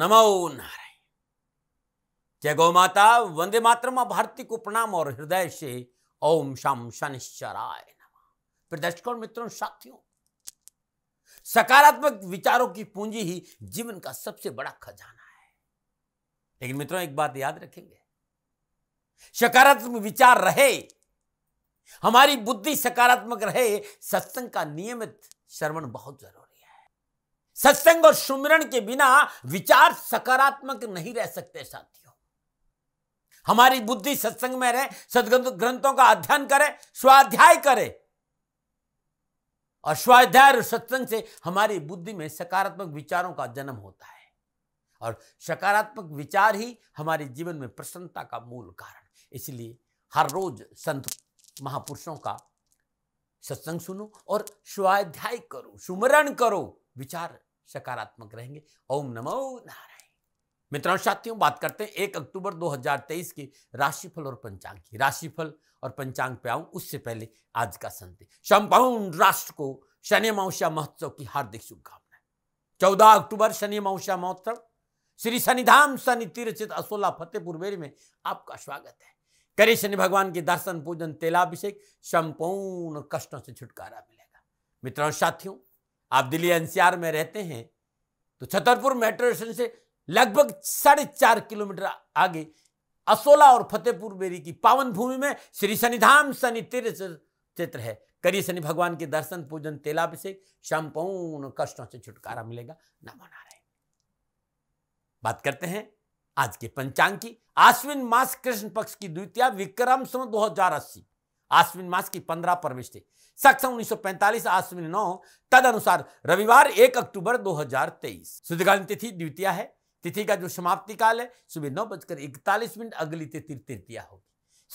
नमो नारायण जय गौ माता वंदे मातरम भारती को प्रणाम और हृदय से ओम शाम शनिश्चराय नमः दर्शकों मित्रों साथियों सकारात्मक विचारों की पूंजी ही जीवन का सबसे बड़ा खजाना है लेकिन मित्रों एक बात याद रखेंगे सकारात्मक विचार रहे हमारी बुद्धि सकारात्मक रहे सत्संग का नियमित श्रवण बहुत जरूरी सत्संग और सुमिरन के बिना विचार सकारात्मक नहीं रह सकते साथियों हमारी बुद्धि सत्संग में रहे सदग्रंथों ग्रंथों का अध्ययन करे स्वाध्याय करे और स्वाध्याय और सत्संग से हमारी बुद्धि में सकारात्मक विचारों का जन्म होता है और सकारात्मक विचार ही हमारे जीवन में प्रसन्नता का मूल कारण इसलिए हर रोज संत महापुरुषों का सत्संग सुनो और स्वाध्याय करो सुमरण करो विचार सकारात्मक रहेंगे ओम नमो नारायण मित्रों साथियों बात करते हैं एक अक्टूबर 2023 की राशिफल और पंचांग की राशिफल और पंचांग पे आऊं उससे पहले आज का संदेश संपूर्ण राष्ट्र को शनि मावश्या महोत्सव की हार्दिक शुभकामनाएं चौदह अक्टूबर शनि मावश्या महोत्सव श्री शनिधाम शनि तीर्थित असोला फतेहपुर बेरी में आपका स्वागत है करे शनि भगवान के दर्शन पूजन तेलाभिषेक संपूर्ण कष्टों से छुटकारा मिलेगा मित्रों साथियों आप दिल्ली एनसीआर में रहते हैं तो छतरपुर मेट्रो स्टेशन से लगभग साढ़े चार किलोमीटर आगे असोला और फतेहपुर बेरी की पावन भूमि में श्री शनिधाम शनि तीर्थ क्षेत्र है करिए शनि भगवान के दर्शन पूजन तेलाभिषेक संपूर्ण कष्टों से छुटकारा मिलेगा नमो नारायण बात करते हैं आज के पंचांग की आश्विन मास कृष्ण पक्ष की द्वितीय विक्रम सम दो हजार अस्सी आश्विन मास की पंद्रह परमिष्ठी सक्षम 1945 आश्विन नौ तद अनुसार रविवार 1 अक्टूबर 2023 शुद्धकालीन तिथि द्वितीय है तिथि का जो समाप्ति काल है सुबह नौ बजकर इकतालीस मिनट अगली तिथि तृतीय होगी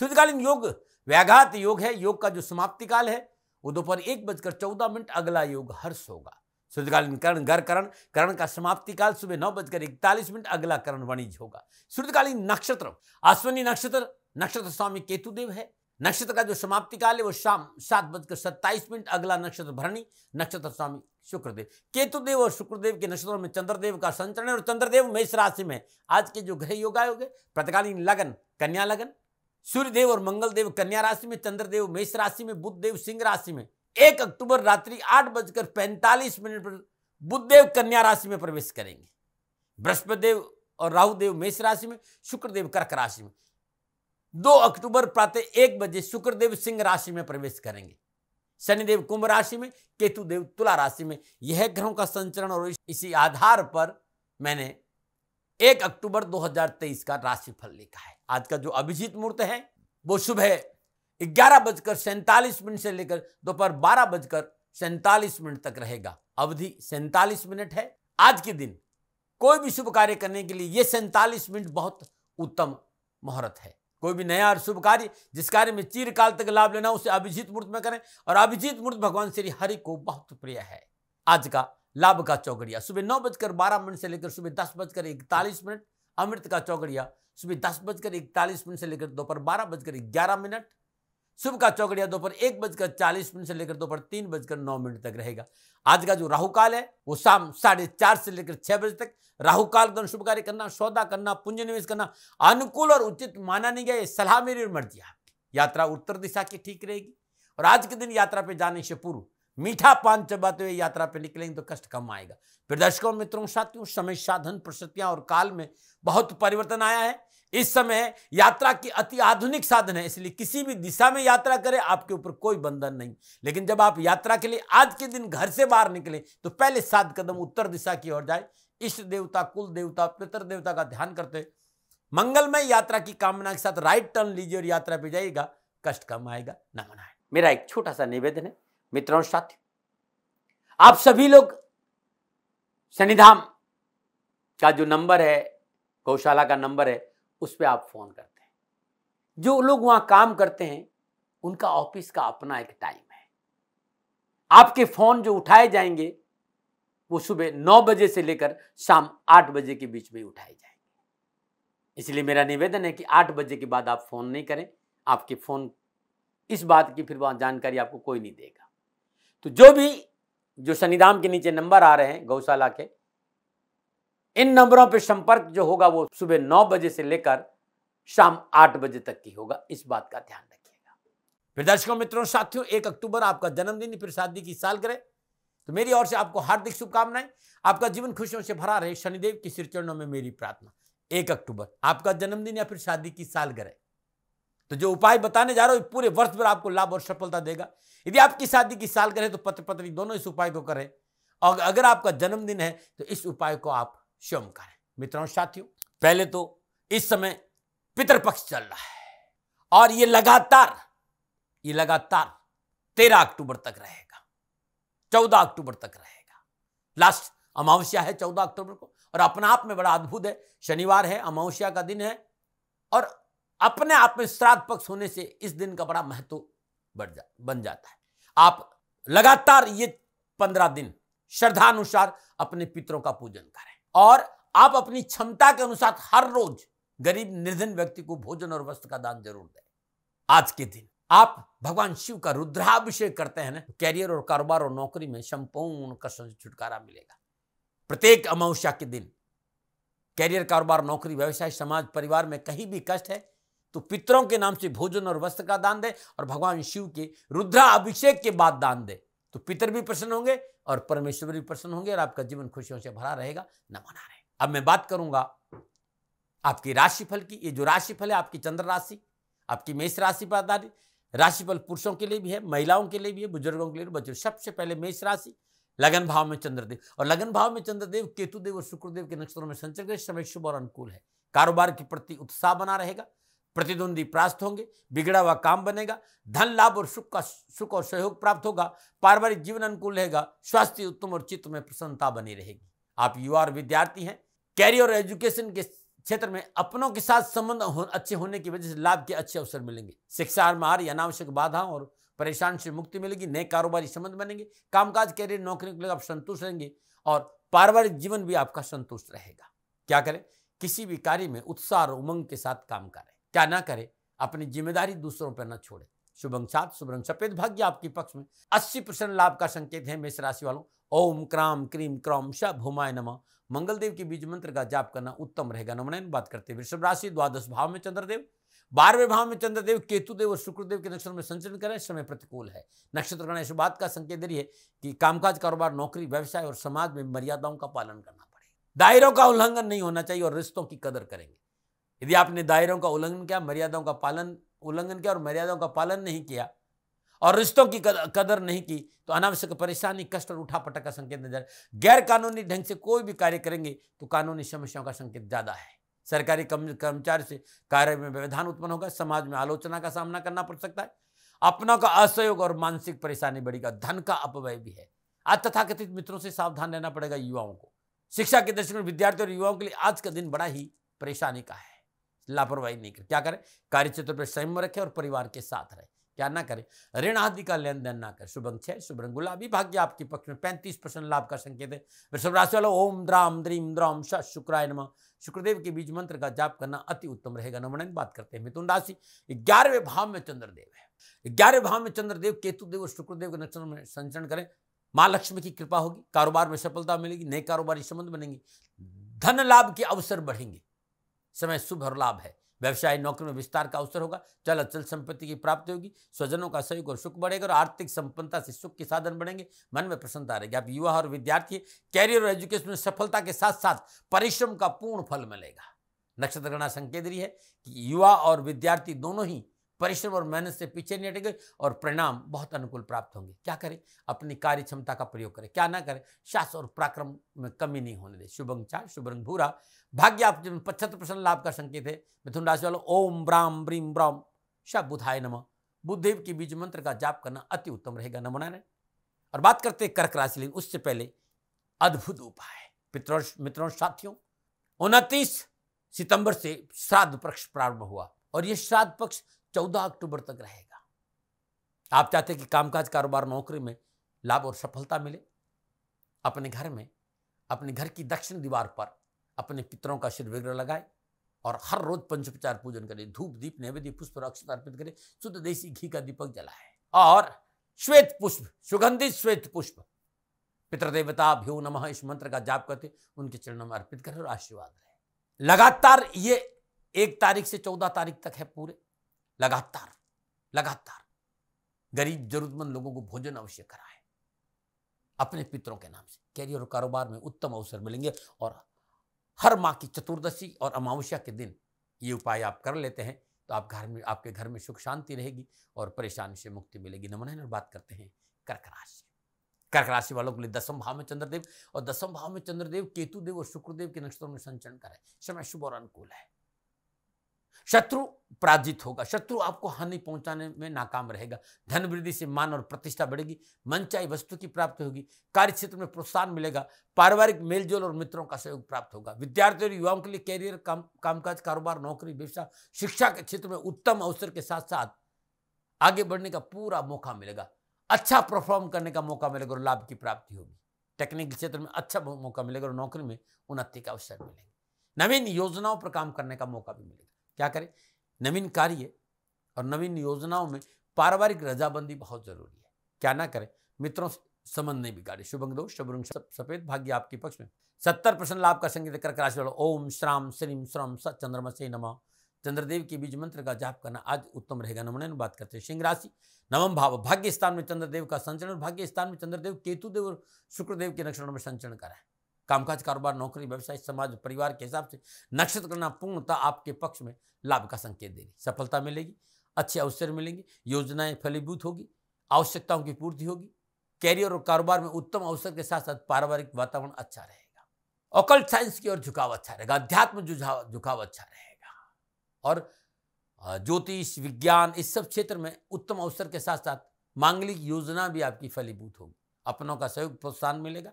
शुद्धकालीन योग व्याघात योग है योग का जो समाप्ति काल है वो दोपहर एक बजकर चौदह मिनट अगला योग हर्ष होगा शुद्धकालीन करण गर करण करण का समाप्ति काल सुबह नौ बजकर इकतालीस मिनट अगला करण वणिज होगा शुद्धकालीन नक्षत्र अश्विनी नक्षत्र नक्षत्र स्वामी केतुदेव है नक्षत्र का जो समाप्ति काल है वो शाम सात बजकर सत्ताईस मिनट अगला नक्षत्र भरणी नक्षत्र स्वामी शुक्रदेव केतुदेव और शुक्रदेव के नक्षत्रों में चंद्रदेव का संचरण है और चंद्रदेव मेष राशि में आज के जो ग्रह आयोग है प्रतिकालीन लगन कन्या लगन सूर्यदेव और मंगलदेव कन्या राशि में चंद्रदेव मेष राशि में बुद्धदेव सिंह राशि में एक अक्टूबर रात्रि आठ बजकर पैंतालीस मिनट पर बुद्धदेव कन्या राशि में प्रवेश करेंगे बृहस्पतिदेव और राहुदेव मेष राशि में शुक्रदेव कर्क राशि में दो अक्टूबर प्रातः एक बजे शुक्रदेव सिंह राशि में प्रवेश करेंगे शनिदेव कुंभ राशि में केतु देव तुला राशि में यह ग्रहों का संचरण और इसी आधार पर मैंने एक अक्टूबर 2023 का राशिफल लिखा है आज का जो अभिजीत मुहूर्त है वो सुबह ग्यारह बजकर सैंतालीस मिनट से लेकर दोपहर बारह बजकर सैंतालीस मिनट तक रहेगा अवधि सैंतालीस मिनट है आज के दिन कोई भी शुभ कार्य करने के लिए यह सैंतालीस मिनट बहुत उत्तम मुहूर्त है कोई भी नया और शुभ कार्य जिस कार्य में चिरकाल तक लाभ लेना उसे अभिजीत मूर्त में करें और अभिजीत मूर्त भगवान श्री हरि को बहुत प्रिय है आज का लाभ का चौगड़िया सुबह नौ बजकर बारह मिनट से लेकर सुबह दस बजकर इकतालीस मिनट अमृत का चौकड़िया सुबह दस बजकर इकतालीस मिनट से लेकर दोपहर बारह बजकर ग्यारह मिनट सुबह का चौकड़िया दोपहर एक बजकर चालीस मिनट से लेकर दोपहर तीन बजकर नौ मिनट तक रहेगा आज का जो राहु काल है वो शाम साढ़े चार से लेकर छह बजे तक राहु काल का शुभ कार्य करना सौदा करना पुंज निवेश करना अनुकूल और उचित माना नहीं गया सलाह मेरी मर्जी मर्जी यात्रा उत्तर दिशा की ठीक रहेगी और आज के दिन यात्रा पे जाने से पूर्व मीठा पान चबाते हुए यात्रा पे निकलेंगे तो कष्ट कम आएगा फिर दर्शकों मित्रों साथियों समय साधन प्रस्तुतियां और काल में बहुत परिवर्तन आया है इस समय यात्रा की अति आधुनिक साधन है इसलिए किसी भी दिशा में यात्रा करें आपके ऊपर कोई बंधन नहीं लेकिन जब आप यात्रा के लिए आज के दिन घर से बाहर निकले तो पहले सात कदम उत्तर दिशा की ओर जाए इष्ट देवता कुल देवता पितर देवता का ध्यान करते मंगलमय यात्रा की कामना के साथ राइट टर्न लीजिए और यात्रा पर जाइएगा कष्ट कम आएगा न मनाए मेरा एक छोटा सा निवेदन है मित्रों साथियों आप सभी लोग शनिधाम का जो नंबर है गौशाला का नंबर है उस पर आप फ़ोन करते हैं जो लोग वहां काम करते हैं उनका ऑफिस का अपना एक टाइम है आपके फ़ोन जो उठाए जाएंगे वो सुबह नौ बजे से लेकर शाम आठ बजे के बीच में उठाए जाएंगे इसलिए मेरा निवेदन है कि आठ बजे के बाद आप फ़ोन नहीं करें आपके फ़ोन इस बात की फिर वहां जानकारी आपको कोई नहीं देगा तो जो भी जो शनिधाम के नीचे नंबर आ रहे हैं गौशाला के इन नंबरों पर संपर्क जो होगा वो सुबह नौ बजे से लेकर शाम आठ बजे तक की होगा इस बात का ध्यान रखिएगा फिर दर्शकों मित्रों साथियों एक अक्टूबर आपका जन्मदिन फिर शादी की साल करे तो मेरी ओर से आपको हार्दिक शुभकामनाएं आपका जीवन खुशियों से भरा रहे शनिदेव सिर चरणों में मेरी प्रार्थना एक अक्टूबर आपका जन्मदिन या फिर शादी की सालगिरह तो जो उपाय बताने जा रहा हूं पूरे वर्ष भर आपको लाभ और सफलता देगा यदि आपकी शादी की सालगिरह तो पत्र पत्नी दोनों इस उपाय को करें और अगर आपका जन्मदिन है तो इस उपाय को आप शिव करें मित्रों साथियों पहले तो इस समय पितृपक्ष चल रहा है और ये लगातार ये लगातार तेरह अक्टूबर तक रहेगा चौदह अक्टूबर तक रहेगा लास्ट अमावस्या है चौदह अक्टूबर को और अपने आप में बड़ा अद्भुत है शनिवार है अमावस्या का दिन है और अपने आप में श्राद्ध पक्ष होने से इस दिन का बड़ा महत्व बढ़ जा बन जाता है आप लगातार ये पंद्रह दिन श्रद्धानुसार अपने पितरों का पूजन करें और आप अपनी क्षमता के अनुसार हर रोज गरीब निर्धन व्यक्ति को भोजन और वस्त्र का दान जरूर दें आज के दिन आप भगवान शिव का रुद्राभिषेक करते हैं ना तो कैरियर और कारोबार और नौकरी में संपूर्ण कष्टों से छुटकारा मिलेगा प्रत्येक अमावस्या के दिन कैरियर कारोबार नौकरी व्यवसाय समाज परिवार में कहीं भी कष्ट है तो पितरों के नाम से भोजन और वस्त्र का दान दे और भगवान शिव के रुद्राभिषेक के बाद दान दे तो पितर भी प्रसन्न होंगे और परमेश्वर भी प्रसन्न होंगे और आपका जीवन खुशियों से भरा रहेगा न आ रहे अब मैं बात करूंगा आपकी राशिफल की ये जो राशिफल है आपकी चंद्र राशि आपकी मेष राशि पर आधारित राशिफल पुरुषों के लिए भी है महिलाओं के लिए भी है बुजुर्गों के लिए बच्चों सबसे पहले मेष राशि लगन भाव में चंद्रदेव और लगन भाव में चंद्रदेव केतुदेव और शुक्रदेव के नक्षत्रों में संचर समय शुभ और अनुकूल है कारोबार के प्रति उत्साह बना रहेगा प्रतिद्वंदी प्रास्त होंगे बिगड़ा हुआ काम बनेगा धन लाभ और सुख का सुख और सहयोग प्राप्त होगा पारिवारिक जीवन अनुकूल रहेगा स्वास्थ्य उत्तम और चित्त में प्रसन्नता बनी रहेगी आप युवा और विद्यार्थी हैं कैरियर और एजुकेशन के क्षेत्र में अपनों के साथ संबंध हो, अच्छे होने की वजह से लाभ के अच्छे अवसर मिलेंगे शिक्षा मार या अनावश्यक बाधा और परेशान से मुक्ति मिलेगी नए कारोबारी संबंध बनेंगे कामकाज कैरियर नौकरी के लिए आप संतुष्ट रहेंगे और पारिवारिक जीवन भी आपका संतुष्ट रहेगा क्या करें किसी भी कार्य में उत्साह और उमंग के साथ काम करें क्या ना करे अपनी जिम्मेदारी दूसरों पर न छोड़े शुभ सात शुभ रंग सफेद भाग्य आपके पक्ष में अस्सी परसेंट लाभ का संकेत है मेष राशि वालों ओम क्राम क्रीम क्रम श भूमाय मंगलदेव के बीज मंत्र का जाप करना उत्तम रहेगा नमन बात करते हैं वृषभ राशि द्वादश भाव में चंद्रदेव बारहवें भाव में चंद्रदेव केतुदेव और शुक्रदेव के नक्षत्र में संचरण करें समय प्रतिकूल है नक्षत्र गणेश बात का संकेत दे रही है कि कामकाज कारोबार नौकरी व्यवसाय और समाज में मर्यादाओं का पालन करना पड़ेगा दायरों का उल्लंघन नहीं होना चाहिए और रिश्तों की कदर करेंगे यदि आपने दायरों का उल्लंघन किया मर्यादाओं का पालन उल्लंघन किया और मर्यादाओं का पालन नहीं किया और रिश्तों की कदर नहीं की तो अनावश्यक परेशानी कष्ट और उठापटक का संकेत नजर गैर कानूनी ढंग से कोई भी कार्य करेंगे तो कानूनी समस्याओं का संकेत ज़्यादा है सरकारी कर्मचारी से कार्य में व्यवधान उत्पन्न होगा समाज में आलोचना का सामना करना पड़ सकता है अपनों का असहयोग और मानसिक परेशानी बढ़ेगा धन का अपव्यय भी है आज तथाकथित मित्रों से सावधान रहना पड़ेगा युवाओं को शिक्षा के दृष्टि में विद्यार्थी और युवाओं के लिए आज का दिन बड़ा ही परेशानी का है लापरवाही नहीं करें क्या करें क्षेत्र पर संयम रखें और परिवार के साथ रहें क्या ना करें ऋण आदि का लेन देन ना करें शुभ छह शुभ रंग गुलाबी भाग्य आपके पक्ष में पैंतीस परसेंट लाभ का संकेत है वृषभ राशि वालों ओम द्राम द्रीम द्राम श शुक्राय नमः शुक्रदेव के बीज मंत्र का जाप करना अति उत्तम रहेगा नमन बात करते हैं मिथुन राशि ग्यारहवें भाव में चंद्रदेव है ग्यारहवें भाव में चंद्रदेव केतुदेव और शुक्रदेव के नक्षत्र में संचरण करें माँ लक्ष्मी की कृपा होगी कारोबार में सफलता मिलेगी नए कारोबारी संबंध बनेंगे धन लाभ के अवसर बढ़ेंगे समय शुभ और लाभ है व्यवसाय नौकरी में विस्तार का अवसर होगा चल अचल संपत्ति की प्राप्ति होगी स्वजनों का सहयोग और सुख बढ़ेगा और आर्थिक संपन्नता से सुख के साधन बढ़ेंगे मन में प्रसन्नता रहेगी आप युवा और विद्यार्थी कैरियर और एजुकेशन में सफलता के साथ साथ परिश्रम का पूर्ण फल मिलेगा नक्षत्र गणा संकेत है कि युवा और विद्यार्थी दोनों ही परिश्रम और मेहनत से पीछे नहीं हटेंगे और परिणाम बहुत अनुकूल प्राप्त होंगे क्या करें अपनी कार्य क्षमता का प्रयोग करें क्या ना करें शास और पराक्रम में कमी नहीं होने दे शुभ अंग चार शुभ रंग भूरा भाग्य आप पचहत्तर परसेंट लाभ का संकेत है मिथुन राशि वालों ओम ब्राम ब्रीम ब्राम शब बुधाय नम बुद्धदेव के बीज मंत्र का जाप करना अति उत्तम रहेगा नमो नारायण और बात करते कर्क राशि लेकिन उससे पहले अद्भुत उपाय पितरों मित्रों साथियों उनतीस सितंबर से श्राद्ध पक्ष प्रारंभ हुआ और ये श्राद्ध पक्ष चौदह अक्टूबर तक रहेगा आप चाहते कि कामकाज कारोबार नौकरी में लाभ और सफलता मिले अपने घर में अपने घर की दक्षिण दीवार पर अपने पितरों का शिर विग्रह लगाए और हर रोज पंचोपचार पूजन करें धूप दीप नैवेद्य पुष्प अक्षत अर्पित करें शुद्ध देसी घी का दीपक जलाए और श्वेत पुष्प सुगंधित श्वेत पुष्प पितृदेवता भ्यो नमः इस मंत्र का जाप करते उनके चरणों में अर्पित करें और आशीर्वाद रहे लगातार ये एक तारीख से चौदह तारीख तक है पूरे लगातार लगातार गरीब जरूरतमंद लोगों को भोजन अवश्य कराए अपने पितरों के नाम से कैरियर और कारोबार में उत्तम अवसर मिलेंगे और हर माह की चतुर्दशी और अमावस्या के दिन ये उपाय आप कर लेते हैं तो आप घर में आपके घर में सुख शांति रहेगी और परेशानी से मुक्ति मिलेगी नमन और बात करते हैं कर्क राशि कर्क राशि वालों के लिए दसम भाव में चंद्रदेव और दसम भाव में चंद्रदेव केतुदेव और शुक्रदेव के नक्षत्रों में संचरण करें समय शुभ और अनुकूल है शत्रु पराजित होगा शत्रु आपको हानि पहुंचाने में नाकाम रहेगा धन वृद्धि से मान और प्रतिष्ठा बढ़ेगी मनचाही वस्तु की प्राप्ति होगी कार्य क्षेत्र में प्रोत्साहन मिलेगा पारिवारिक मेलजोल और मित्रों का सहयोग प्राप्त होगा विद्यार्थियों और युवाओं के लिए कैरियर काम कामकाज कारोबार नौकरी व्यवसाय शिक्षा के क्षेत्र में उत्तम अवसर के साथ साथ आगे बढ़ने का पूरा मौका मिलेगा अच्छा परफॉर्म करने का मौका मिलेगा और लाभ की प्राप्ति होगी टेक्निकल क्षेत्र में अच्छा मौका मिलेगा और नौकरी में उन्नति का अवसर मिलेगा नवीन योजनाओं पर काम करने का मौका भी मिलेगा क्या करें नवीन कार्य और नवीन योजनाओं में पारिवारिक रजाबंदी बहुत जरूरी है क्या ना करें मित्रों संबंध नहीं बिगाड़े शुभंग दो शुभ रंग सफेद भाग्य आपके पक्ष में सत्तर परसेंट लाभ का संगीत कर राशि ओम श्राम श्रीम श्रम स चंद्रमा से नमा चंद्रदेव के बीज मंत्र का जाप करना आज उत्तम रहेगा नमन बात करते हैं सिंह राशि नवम भाव भाग्य स्थान में चंद्रदेव का संचरण भाग्य स्थान में चंद्रदेव केतुदेव और शुक्रदेव के नक्षत्रों में संचरण करा है कामकाज कारोबार नौकरी व्यवसाय समाज परिवार के हिसाब से नक्षत्र करना पूर्णता आपके पक्ष में लाभ का संकेत देगी सफलता मिलेगी अच्छे अवसर मिलेंगे योजनाएं फलीभूत होगी आवश्यकताओं की पूर्ति होगी कैरियर और कारोबार में उत्तम अवसर के साथ साथ पारिवारिक वातावरण अच्छा रहेगा ओकल्ट साइंस की ओर झुकाव अच्छा रहेगा अध्यात्म झुकाव अच्छा रहेगा और ज्योतिष विज्ञान इस सब क्षेत्र में उत्तम अवसर के साथ साथ मांगलिक योजना भी आपकी फलीभूत होगी अपनों का सहयोग प्रोत्साहन मिलेगा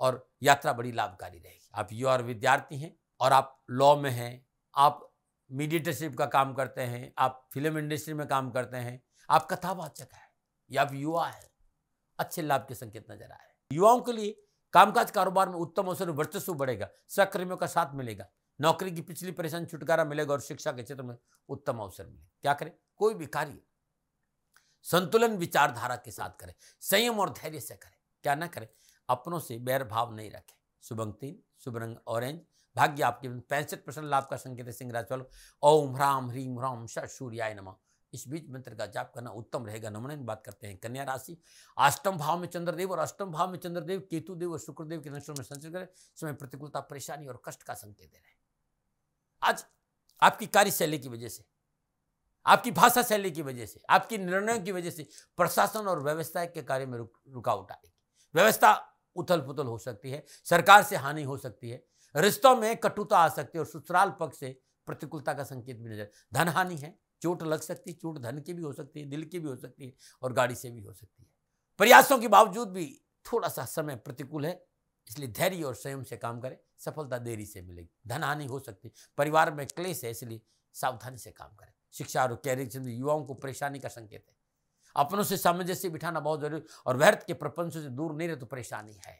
और यात्रा बड़ी लाभकारी रहेगी आप यू आर विद्यार्थी हैं और आप लॉ में हैं आप मीडिएटरशिप का काम करते हैं आप फिल्म इंडस्ट्री में काम करते हैं आप कथावाचक हैं या आप युवा हैं अच्छे लाभ के संकेत नजर हैं युवाओं के लिए कामकाज कारोबार में उत्तम अवसर वर्चस्व बढ़ेगा सहकर्मियों का साथ मिलेगा नौकरी की पिछली परेशानी छुटकारा मिलेगा और शिक्षा के क्षेत्र में उत्तम अवसर मिलेगा क्या करें कोई भी कार्य संतुलन विचारधारा के साथ करें संयम और धैर्य से करें क्या ना करें अपनों से बैर भाव नहीं रखें शुभ अंक तीन शुभ रंग ऑरेंज भाग्य आपके पैंसठ परसेंट लाभ का संकेत है सिंह राशि वालों ओम ह्राम ह्रीम ह्राम श सूर्याय नमः इस बीच मंत्र का जाप करना उत्तम रहेगा नमन बात करते हैं कन्या राशि अष्टम भाव में चंद्रदेव और अष्टम भाव में चंद्रदेव केतुदेव और शुक्रदेव के नक्षत्र में संचरण करें समय प्रतिकूलता परेशानी और कष्ट का संकेत दे रहे हैं आज आपकी कार्यशैली की वजह से आपकी भाषा शैली की वजह से आपकी निर्णयों की वजह से प्रशासन और व्यवस्था के कार्य में रुक, रुकावट आएगी व्यवस्था उथल पुथल हो सकती है सरकार से हानि हो सकती है रिश्तों में कटुता आ सकती है और ससुराल पक्ष से प्रतिकूलता का संकेत भी नजर धन हानि है चोट लग सकती है चोट धन की भी हो सकती है दिल की भी हो सकती है और गाड़ी से भी हो सकती है प्रयासों के बावजूद भी थोड़ा सा समय प्रतिकूल है इसलिए धैर्य और संयम से काम करें सफलता देरी से मिलेगी धन हानि हो सकती है परिवार में क्लेश है इसलिए सावधानी से काम करें शिक्षा और कैरियर युवाओं को परेशानी का संकेत है अपनों से सामंजस्य बिठाना बहुत जरूरी और व्यर्थ के प्रपंच से दूर नहीं रहे तो परेशानी है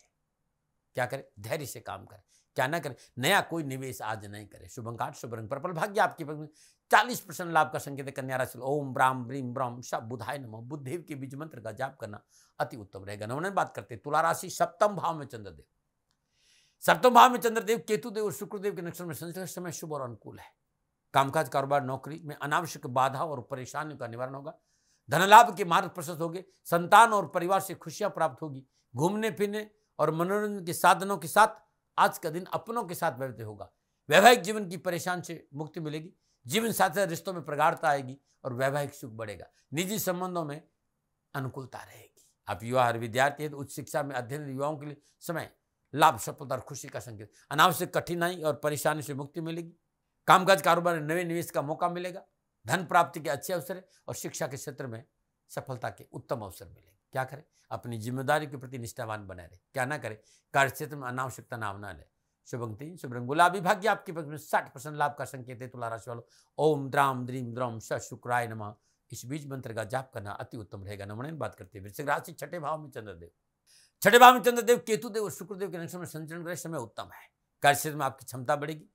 क्या करें धैर्य से काम करें क्या ना करें नया कोई निवेश आज नहीं करें शुभंकार शुभ रंग पर्पल भाग्य आपके पक्ष में चालीस परसेंट लाभ का संकेत कन्या राशि ओम ब्राम ब्रीम ब्राम सब बुधाय नमो बुद्धदेव के बीज मंत्र का जाप करना अति उत्तम रहेगा नवनन बात करते तुला राशि सप्तम भाव में चंद्रदेव सप्तम भाव में चंद्रदेव केतुदेव और शुक्रदेव के नक्षत्र में संचलित समय शुभ और अनुकूल है कामकाज कारोबार नौकरी में अनावश्यक बाधा और परेशानियों का निवारण होगा धनलाभ के मार्ग प्रशस्त होंगे संतान और परिवार से खुशियां प्राप्त होगी घूमने फिरने और मनोरंजन के साधनों के साथ आज का दिन अपनों के साथ व्यर्थ होगा वैवाहिक जीवन की परेशान से मुक्ति मिलेगी जीवन साथी रिश्तों में प्रगाढ़ता आएगी और वैवाहिक सुख बढ़ेगा निजी संबंधों में अनुकूलता रहेगी आप युवा हर विद्यार्थी है तो उच्च शिक्षा में अध्ययन युवाओं के लिए समय लाभ सफलता और खुशी का संकेत अनावश्यक कठिनाई और परेशानी से मुक्ति मिलेगी कामकाज कारोबार में नवे निवेश का मौका मिलेगा धन प्राप्ति के अच्छे अवसर है और शिक्षा के क्षेत्र में सफलता के उत्तम अवसर मिलेंगे क्या करें अपनी जिम्मेदारी के प्रति निष्ठावान बनाए रहे क्या ना करें कार्य क्षेत्र में अनावश्यकता नाम ना लें शुभंग तीन शुभ रंग गुलाबी भाग्य आपके पक्ष में साठ परसेंट लाभ का संकेत है तुला राशि वालों ओम द्राम द्रीम द्रम स शुक्राय नम इस बीज मंत्र का जाप करना अति उत्तम रहेगा नमन बात करते हैं वृश्चिक राशि छठे भाव में चंद्रदेव छठे भाव में चंद्रदेव केतुदेव और शुक्रदेव के नक्षत्र में संचरण ग्रह समय उत्तम है कार्यक्षेत्र में आपकी क्षमता बढ़ेगी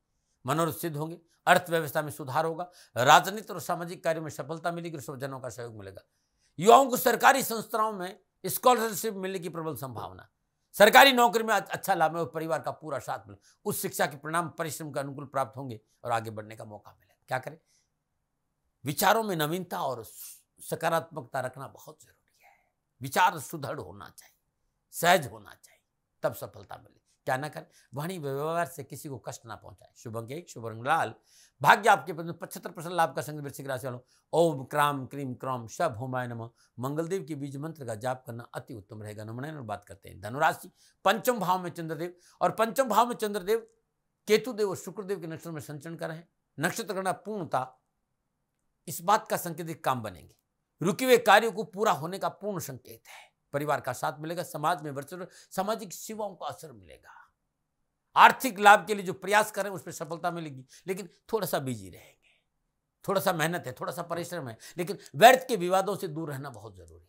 मनोरथ सिद्ध होंगे अर्थव्यवस्था में सुधार होगा राजनीतिक और सामाजिक कार्यों में सफलता मिलेगी और जनों का सहयोग मिलेगा युवाओं को सरकारी संस्थाओं में स्कॉलरशिप मिलने की प्रबल संभावना सरकारी नौकरी में अच्छा लाभ और परिवार का पूरा साथ मिले उस शिक्षा के परिणाम परिश्रम के अनुकूल प्राप्त होंगे और आगे बढ़ने का मौका मिलेगा क्या करें विचारों में नवीनता और सकारात्मकता रखना बहुत जरूरी है विचार सुदृढ़ होना चाहिए सहज होना चाहिए तब सफलता मिलेगी क्या ना करें वाणी व्यवहार से किसी को कष्ट ना पहुंचाए शुभंग एक शुभंग लाल भाग्य आपके पचहत्तर परसेंट लाभ का संग वृश्चिक राशि वालों ओम क्राम क्रीम क्रॉम शब होमाय नम मंगलदेव के बीज मंत्र का जाप करना अति उत्तम रहेगा नमन और बात करते हैं धनुराशि पंचम भाव में चंद्रदेव और पंचम भाव में चंद्रदेव केतुदेव और शुक्रदेव के नक्षत्र में संचरण कर रहे हैं नक्षत्र करना पूर्णता इस बात का संकेत काम बनेंगे रुके हुए कार्यों को पूरा होने का पूर्ण संकेत है परिवार का साथ मिलेगा समाज में वर्चस्व सामाजिक सेवाओं का असर मिलेगा आर्थिक लाभ के लिए जो प्रयास करें उसमें सफलता मिलेगी लेकिन थोड़ा सा बिजी रहेंगे थोड़ा सा मेहनत है थोड़ा सा परिश्रम है लेकिन व्यर्थ के विवादों से दूर रहना बहुत जरूरी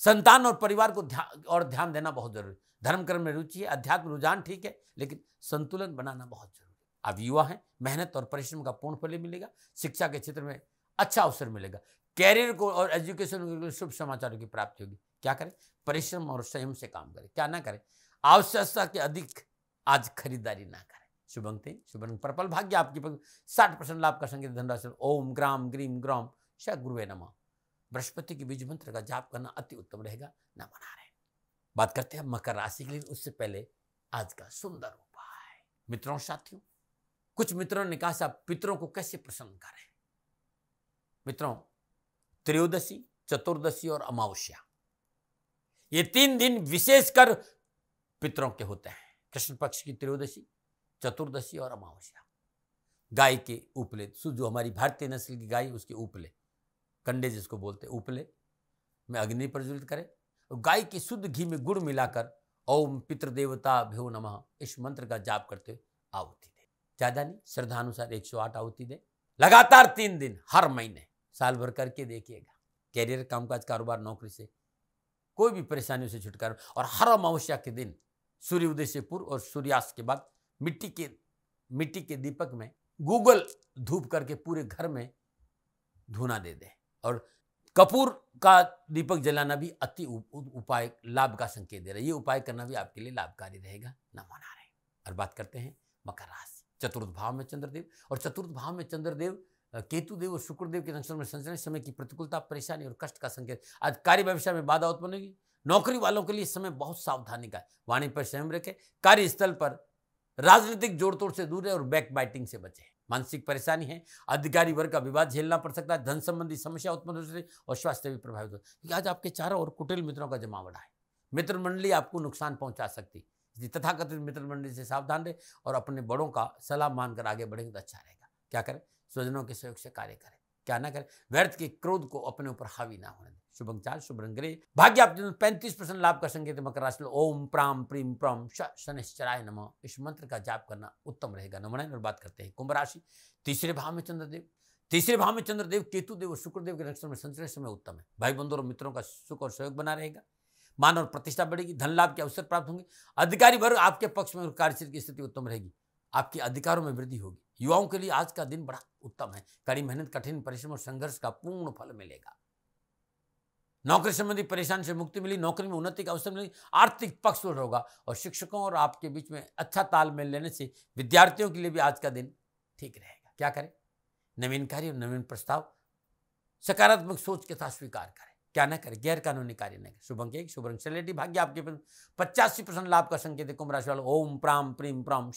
संतान और परिवार को ध्यान और ध्यान देना बहुत जरूरी धर्म कर्म में रुचि है अध्यात्म रुझान ठीक है लेकिन संतुलन बनाना बहुत जरूरी आप युवा हैं मेहनत और परिश्रम का पूर्ण फल मिलेगा शिक्षा के क्षेत्र में अच्छा अवसर मिलेगा कैरियर को और एजुकेशन को शुभ समाचारों की प्राप्ति होगी क्या करें परिश्रम और संयम से काम करें क्या ना करें आवश्यकता के अधिक आज खरीदारी ना करें शुभ अंक थे अंक पर्पल भाग्य आपके साठ परसेंट लाभ का संकेत धनराशि ओम ग्राम ग्रीम ग्राम श गुरुवे नम बृहस्पति के बीज मंत्र का जाप करना अति उत्तम रहेगा न बना रहे बात करते हैं मकर राशि के लिए उससे पहले आज का सुंदर उपाय मित्रों साथियों कुछ मित्रों ने कहा सा पितरों को कैसे प्रसन्न करें मित्रों त्रयोदशी चतुर्दशी और अमावस्या ये तीन दिन विशेषकर पितरों के होते हैं कृष्ण पक्ष की त्रयोदशी चतुर्दशी और अमावस्या गाय के उपले जो हमारी भारतीय नस्ल की गाय उसके उपले कंडे जिसको बोलते उपले में अग्नि प्रज्वलित करें और गाय के शुद्ध घी में गुड़ मिलाकर ओम पितृ देवता भ्यो नमः इस मंत्र का जाप करते हुए आहुति दे ज़्यादा नहीं श्रद्धा अनुसार आठ आहुति दे लगातार तीन दिन हर महीने साल भर करके देखिएगा कैरियर कामकाज कारोबार नौकरी से कोई भी परेशानियों से छुटकारा और हर अमावस्या के दिन सूर्य उदय से पूर्व और सूर्यास्त के बाद मिट्टी के मिट्टी के दीपक में गूगल धूप करके पूरे घर में धुना दे दें और कपूर का दीपक जलाना भी अति उपाय लाभ का संकेत दे रहा है ये उपाय करना भी आपके लिए लाभकारी रहेगा नमो नारायण और बात करते हैं मकर राशि चतुर्थ भाव में चंद्रदेव और चतुर्थ भाव में चंद्रदेव केतु देव और शुक्रदेव के नक्षत्र में संचरण समय की प्रतिकूलता परेशानी और कष्ट का संकेत आज कार्य व्यवसाय में बाधा उत्पन्न होगी नौकरी वालों के लिए समय बहुत सावधानी का है वाणी पर संयम रखें कार्यस्थल पर राजनीतिक जोड़ तोड़ से दूर रहे और बैक बाइटिंग से बचे मानसिक परेशानी है अधिकारी वर्ग का विवाद झेलना पड़ सकता है धन संबंधी समस्या उत्पन्न हो सकती और स्वास्थ्य भी प्रभावित हो क्योंकि आज आपके चारों और कुटिल मित्रों का जमावड़ा है मित्र मंडली आपको नुकसान पहुंचा सकती है तथाकथित मित्र मंडली से सावधान रहे और अपने बड़ों का सलाह मानकर आगे बढ़ेंगे तो अच्छा रहेगा क्या करें स्वजनों के सहयोग से कार्य करें क्या ना करें व्यर्थ के क्रोध को अपने ऊपर हावी ना होने शुभम चाल शुभ रंग भाग्य आप पैंतीस परसेंट लाभ का संकेत मकर राशि ओम प्राम प्रीम प्रम शनिश्चराय नम इस मंत्र का जाप करना उत्तम रहेगा नमन और बात करते हैं कुंभ राशि तीसरे भाव में चंद्रदेव तीसरे भाव में चंद्रदेव केतुदेव और शुक्रदेव के नक्षत्र में संचरण समय उत्तम है भाई बंधु और मित्रों का सुख और सहयोग बना रहेगा मान और प्रतिष्ठा बढ़ेगी धन लाभ के अवसर प्राप्त होंगे अधिकारी वर्ग आपके पक्ष में और कार्यशील की स्थिति उत्तम रहेगी आपके अधिकारों में वृद्धि होगी युवाओं के लिए आज का दिन बड़ा उत्तम है कड़ी मेहनत कठिन परिश्रम और संघर्ष का पूर्ण फल मिलेगा नौकरी संबंधी परेशान से मुक्ति मिली नौकरी में उन्नति का अवसर मिली आर्थिक पक्ष होगा और शिक्षकों और आपके बीच में अच्छा तालमेल लेने से विद्यार्थियों के लिए भी आज का दिन ठीक रहेगा क्या करें नवीन कार्य और नवीन प्रस्ताव सकारात्मक सोच के साथ स्वीकार करें क्या ना करें गैर कानूनी कार्य न करें शुभ अंक एक शुभ सेलेटी भाग्य आपके पचासी परसेंट लाभ का संकेत कुंभ राशि वालों ओम प्राम प्रीम प्राम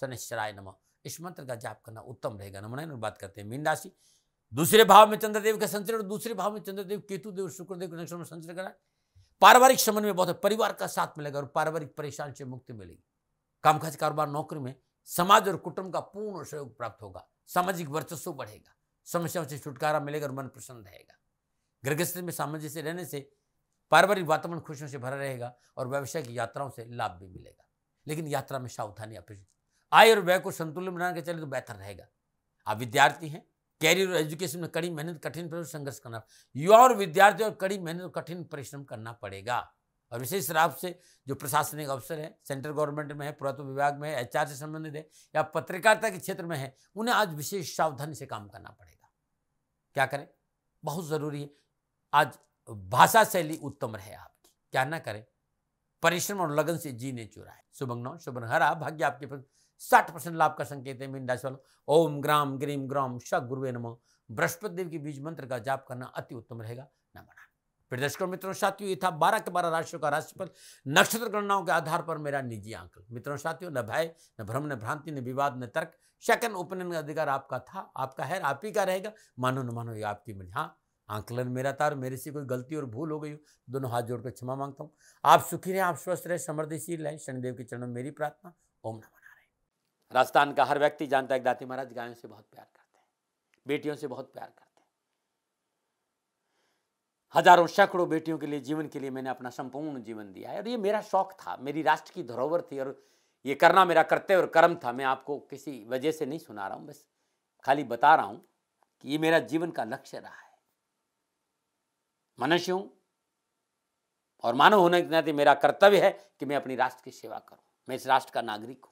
शनैश्वराय नमः इस मंत्र का जाप करना उत्तम रहेगा नमन और बात करते हैं मीन राशि दूसरे भाव में चंद्रदेव का संचरण और दूसरे भाव में चंद्रदेव केतुदेव शुक्रदेव के नक्षत्र में संचरण करा पारिवारिक समन्वय में बहुत है परिवार का साथ मिलेगा और पारिवारिक परेशान से मुक्ति मिलेगी कामकाज कारोबार नौकरी में समाज और कुटुंब का पूर्ण सहयोग प्राप्त होगा सामाजिक वर्चस्व बढ़ेगा समस्याओं से छुटकारा मिलेगा और मन प्रसन्न रहेगा गृहस्थ में सामंजस्य रहने से पारिवारिक वातावरण खुशियों से भरा रहेगा और व्यवसाय की यात्राओं से लाभ भी मिलेगा लेकिन यात्रा में सावधानी अपेक्षित आय और व्यय को संतुलन बनाने के चले तो बेहतर रहेगा आप विद्यार्थी हैं कैरियर और एजुकेशन में कड़ी मेहनत कठिन परिश्रम संघर्ष करना युवा और विद्यार्थी और कड़ी मेहनत और कठिन परिश्रम करना पड़ेगा और विशेष रूप से जो प्रशासनिक अवसर है सेंट्रल गवर्नमेंट में है पुरातत्व विभाग में है एचआर से संबंधित है या पत्रकारिता के क्षेत्र में है उन्हें आज विशेष सावधानी से काम करना पड़ेगा क्या करें बहुत ज़रूरी है आज भाषा शैली उत्तम रहे आपकी क्या ना करें परिश्रम और लगन से जीने चुरा है शुभ हरा भाग्य आपके साठ परसेंट लाभ का संकेत है मीन राशि वालों ओम ग्राम ग्रीम ग्राम श गुरुवे नमो बृहस्पति देव के बीज मंत्र का जाप करना अति उत्तम रहेगा नमना फिर दर्शकों मित्रों साथियों ये था बारह के बारह राशियों का राशिफल नक्षत्र गणनाओं के आधार पर मेरा निजी आंकल मित्रों साथियों न भय न भ्रम न भ्रांति न विवाद न तर्क शकन उपनयन का अधिकार आपका था आपका है आप ही का रहेगा मानो न मानो ये आपकी मिल हाँ आंकलन मेरा था और मेरे से कोई गलती और भूल हो गई हो दोनों हाथ जोड़कर क्षमा मांगता हूँ आप सुखी रहें आप स्वस्थ रहें समृद्धिशील रहें शनिदेव के चरणों में मेरी प्रार्थना ओम नमः राजस्थान का हर व्यक्ति जानता है कि दाती महाराज गायों से बहुत प्यार करते हैं बेटियों से बहुत प्यार करते हैं हजारों सैकड़ों बेटियों के लिए जीवन के लिए मैंने अपना संपूर्ण जीवन दिया है और ये मेरा शौक था मेरी राष्ट्र की धरोहर थी और ये करना मेरा कर्तव्य और कर्म था मैं आपको किसी वजह से नहीं सुना रहा हूँ बस खाली बता रहा हूँ कि ये मेरा जीवन का लक्ष्य रहा है मनुष्य और मानव होने के नाते मेरा कर्तव्य है कि मैं अपनी राष्ट्र की सेवा करूँ मैं इस राष्ट्र का नागरिक हूँ